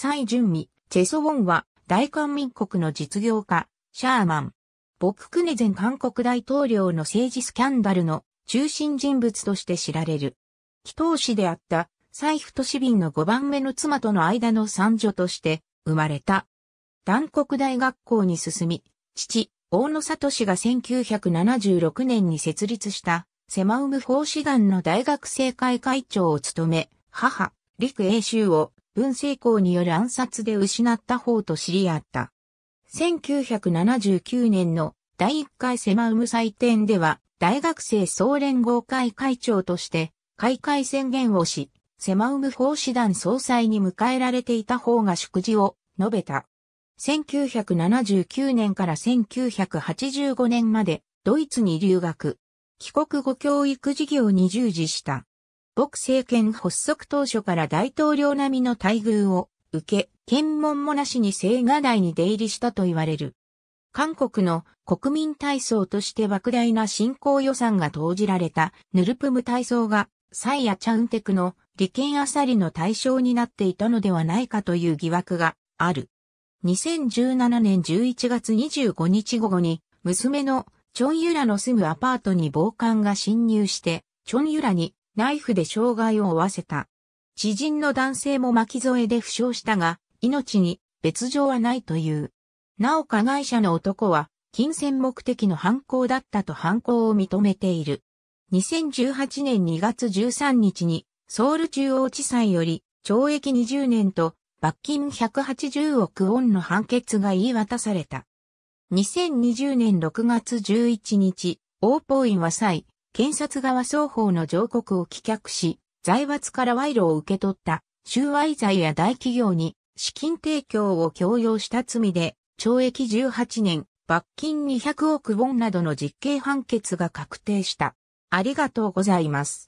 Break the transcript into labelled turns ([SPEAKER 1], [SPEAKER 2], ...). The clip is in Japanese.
[SPEAKER 1] 蔡順美、チェソウォンは、大韓民国の実業家、シャーマン。朴クネ前韓国大統領の政治スキャンダルの中心人物として知られる。祈祷師であった蔡太市民の5番目の妻との間の三女として生まれた。南国大学校に進み、父、大野里氏が1976年に設立した、セマウム法師団の大学生会会長を務め、母、陸英州を文政公による暗殺で失った方と知り合った。1979年の第1回セマウム祭典では、大学生総連合会会長として、開会宣言をし、セマウム法師団総裁に迎えられていた方が祝辞を述べた。1979年から1985年までドイツに留学。帰国後教育事業に従事した。朴政権発足当初から大統領並みの待遇を受け、検問もなしに青瓦台に出入りしたと言われる。韓国の国民体操として莫大な振興予算が投じられたヌルプム体操がサイヤ・チャンテクの利権あさりの対象になっていたのではないかという疑惑がある。2017年11月25日午後に娘のチョンユラの住むアパートに暴漢が侵入して、チョンユラにナイフで障害を負わせた。知人の男性も巻き添えで負傷したが、命に別状はないという。なお加害者の男は、金銭目的の犯行だったと犯行を認めている。2018年2月13日に、ソウル中央地裁より、懲役20年と、罰金180億ウォンの判決が言い渡された。2020年6月11日、オーポインは際、検察側双方の上告を棄却し、財閥から賄賂を受け取った収賄罪や大企業に資金提供を強要した罪で、懲役18年、罰金200億ウォンなどの実刑判決が確定した。ありがとうございます。